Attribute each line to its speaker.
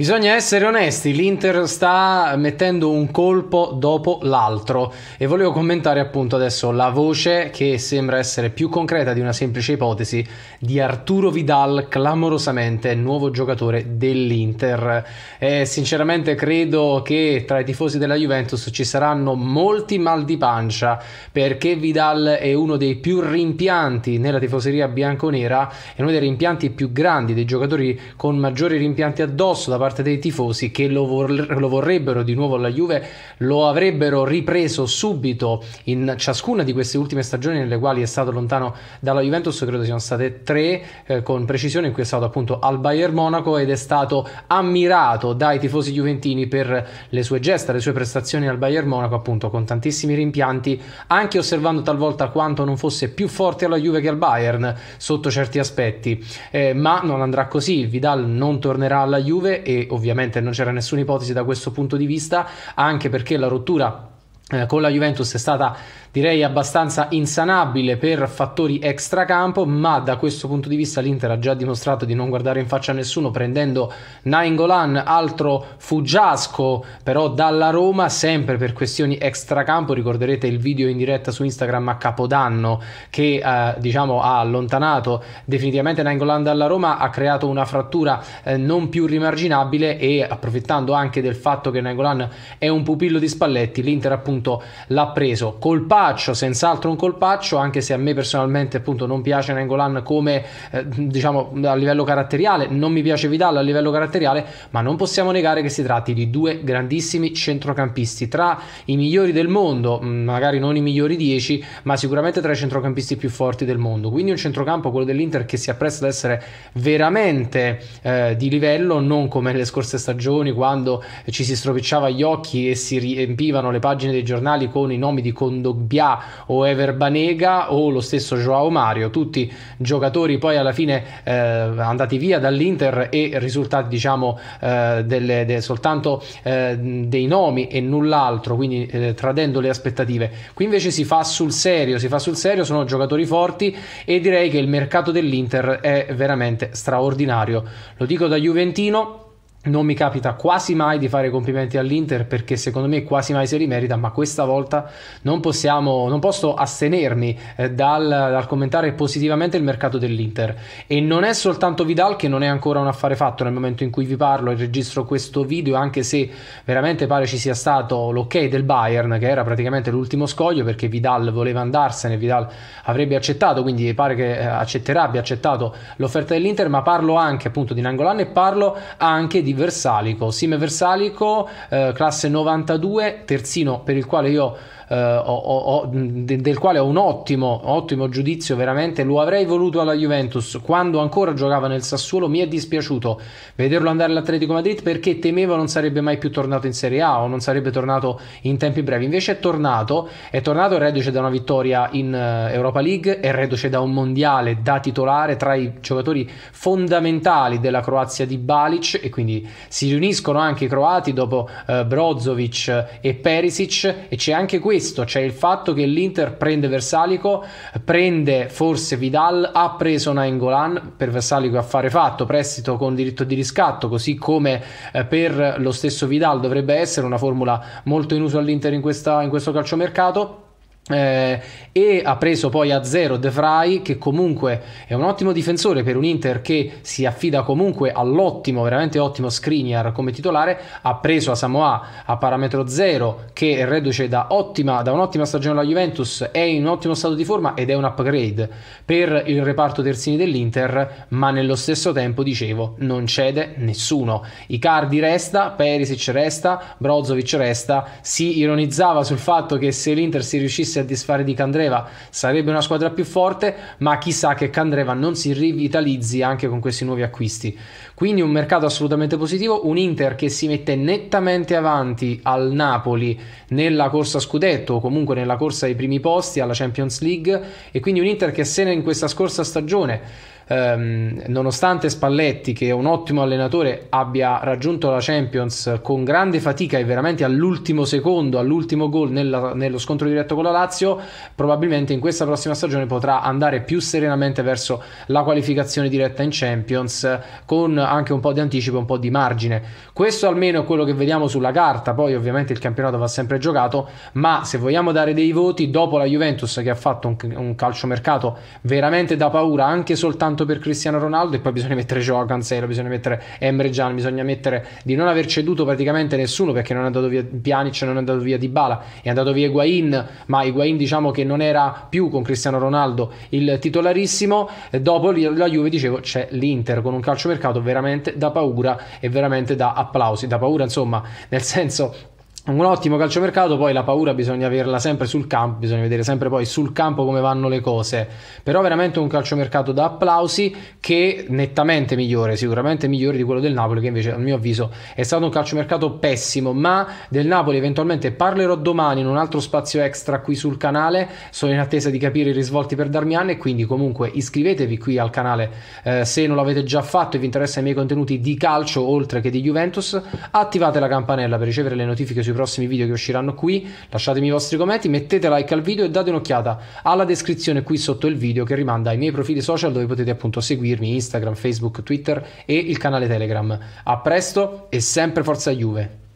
Speaker 1: Bisogna essere onesti, l'Inter sta mettendo un colpo dopo l'altro e volevo commentare appunto adesso la voce che sembra essere più concreta di una semplice ipotesi di Arturo Vidal, clamorosamente nuovo giocatore dell'Inter. Eh, sinceramente credo che tra i tifosi della Juventus ci saranno molti mal di pancia perché Vidal è uno dei più rimpianti nella tifoseria bianconera, è uno dei rimpianti più grandi, dei giocatori con maggiori rimpianti addosso da parte parte dei tifosi che lo, vor- lo vorrebbero di nuovo alla Juve, lo avrebbero ripreso subito in ciascuna di queste ultime stagioni nelle quali è stato lontano dalla Juventus, credo siano state tre eh, con precisione in cui è stato appunto al Bayern Monaco ed è stato ammirato dai tifosi juventini per le sue gesta, le sue prestazioni al Bayern Monaco appunto con tantissimi rimpianti, anche osservando talvolta quanto non fosse più forte alla Juve che al Bayern sotto certi aspetti, eh, ma non andrà così, Vidal non tornerà alla Juve e ovviamente non c'era nessuna ipotesi da questo punto di vista, anche perché la rottura eh, con la Juventus è stata direi abbastanza insanabile per fattori extracampo, ma da questo punto di vista l'Inter ha già dimostrato di non guardare in faccia a nessuno prendendo Nainggolan, altro fuggiasco però dalla Roma, sempre per questioni extracampo, ricorderete il video in diretta su Instagram a Capodanno che eh, diciamo ha allontanato definitivamente Nainggolan dalla Roma, ha creato una frattura eh, non più rimarginabile e approfittando anche del fatto che Nainggolan è un pupillo di Spalletti, l'Inter appunto l'ha preso col palo colpaccio, senz'altro un colpaccio, anche se a me personalmente appunto non piace Nengolan come eh, diciamo a livello caratteriale, non mi piace Vidal a livello caratteriale, ma non possiamo negare che si tratti di due grandissimi centrocampisti, tra i migliori del mondo, mm, magari non i migliori 10, ma sicuramente tra i centrocampisti più forti del mondo. Quindi un centrocampo, quello dell'Inter, che si appresta ad essere veramente eh, di livello, non come nelle scorse stagioni quando ci si stropicciava gli occhi e si riempivano le pagine dei giornali con i nomi di Condog Bia o Ever Banega o lo stesso Joao Mario, tutti giocatori poi alla fine eh, andati via dall'Inter e risultati diciamo eh, delle, de, soltanto eh, dei nomi e null'altro, quindi eh, tradendo le aspettative. Qui invece si fa sul serio, si fa sul serio, sono giocatori forti e direi che il mercato dell'Inter è veramente straordinario. Lo dico da Juventino non mi capita quasi mai di fare complimenti all'Inter perché secondo me quasi mai se li merita, ma questa volta non, possiamo, non posso astenermi eh, dal, dal, commentare positivamente il mercato dell'Inter. E non è soltanto Vidal che non è ancora un affare fatto nel momento in cui vi parlo e registro questo video, anche se veramente pare ci sia stato l'ok del Bayern, che era praticamente l'ultimo scoglio perché Vidal voleva andarsene, Vidal avrebbe accettato, quindi pare che eh, accetterà, abbia accettato l'offerta dell'Inter, ma parlo anche appunto di Nangolan e parlo anche di di Versalico, Sime Versalico, eh, classe 92, terzino per il quale io eh, ho, ho, de, del quale ho un ottimo, ottimo giudizio veramente, lo avrei voluto alla Juventus quando ancora giocava nel Sassuolo, mi è dispiaciuto vederlo andare all'Atletico Madrid perché temevo non sarebbe mai più tornato in Serie A o non sarebbe tornato in tempi brevi, invece è tornato, è tornato reduce da una vittoria in eh, Europa League, è reduce da un mondiale da titolare tra i giocatori fondamentali della Croazia di Balic e quindi si riuniscono anche i croati dopo eh, Brozovic e Perisic e c'è anche questo questo, cioè il fatto che l'Inter prende Versalico, prende forse Vidal, ha preso Nainggolan per Versalico affare fatto, prestito con diritto di riscatto, così come eh, per lo stesso Vidal dovrebbe essere una formula molto in uso all'Inter in, questa, in questo calciomercato eh, e ha preso poi a zero De Vrij che comunque è un ottimo difensore per un Inter che si affida comunque all'ottimo, veramente ottimo Skriniar come titolare, ha preso a Samoa a parametro zero che è reduce da, ottima, da un'ottima stagione alla Juventus, è in un ottimo stato di forma ed è un upgrade per il reparto terzini dell'Inter ma nello stesso tempo dicevo non cede nessuno, Icardi resta, Perisic resta, Brozovic resta, si ironizzava sul fatto che se l'Inter si riuscisse riuscisse a disfare di Candreva sarebbe una squadra più forte, ma chissà che Candreva non si rivitalizzi anche con questi nuovi acquisti. Quindi un mercato assolutamente positivo, un Inter che si mette nettamente avanti al Napoli nella corsa scudetto o comunque nella corsa ai primi posti alla Champions League e quindi un Inter che se ne in questa scorsa stagione ehm, nonostante Spalletti, che è un ottimo allenatore, abbia raggiunto la Champions con grande fatica e veramente all'ultimo secondo, all'ultimo gol nella, nello scontro diretto con la Lazio, probabilmente in questa prossima stagione potrà andare più serenamente verso la qualificazione diretta in Champions con anche un po' di anticipo, un po' di margine. Questo almeno è quello che vediamo sulla carta, poi ovviamente il campionato va sempre giocato, ma se vogliamo dare dei voti, dopo la Juventus che ha fatto un, un calciomercato veramente da paura, anche soltanto tanto per Cristiano Ronaldo e poi bisogna mettere Joao Cancelo, bisogna mettere Emre Gian, bisogna mettere di non aver ceduto praticamente nessuno perché non è andato via Pjanic, non è andato via Dybala, è andato via Higuain, ma Higuain diciamo che non era più con Cristiano Ronaldo il titolarissimo, e dopo la Juve dicevo c'è l'Inter con un calciomercato veramente da paura e veramente da applausi, da paura insomma nel senso un ottimo calciomercato, poi la paura bisogna averla sempre sul campo, bisogna vedere sempre poi sul campo come vanno le cose, però veramente un calciomercato da applausi che nettamente migliore, sicuramente migliore di quello del Napoli che invece a mio avviso è stato un calciomercato pessimo, ma del Napoli eventualmente parlerò domani in un altro spazio extra qui sul canale, sono in attesa di capire i risvolti per Darmian e quindi comunque iscrivetevi qui al canale eh, se non l'avete già fatto e vi interessano i miei contenuti di calcio oltre che di Juventus, attivate la campanella per ricevere le notifiche su sui prossimi video che usciranno qui, lasciatemi i vostri commenti, mettete like al video e date un'occhiata alla descrizione qui sotto il video che rimanda ai miei profili social dove potete appunto seguirmi Instagram, Facebook, Twitter e il canale Telegram. A presto e sempre forza Juve!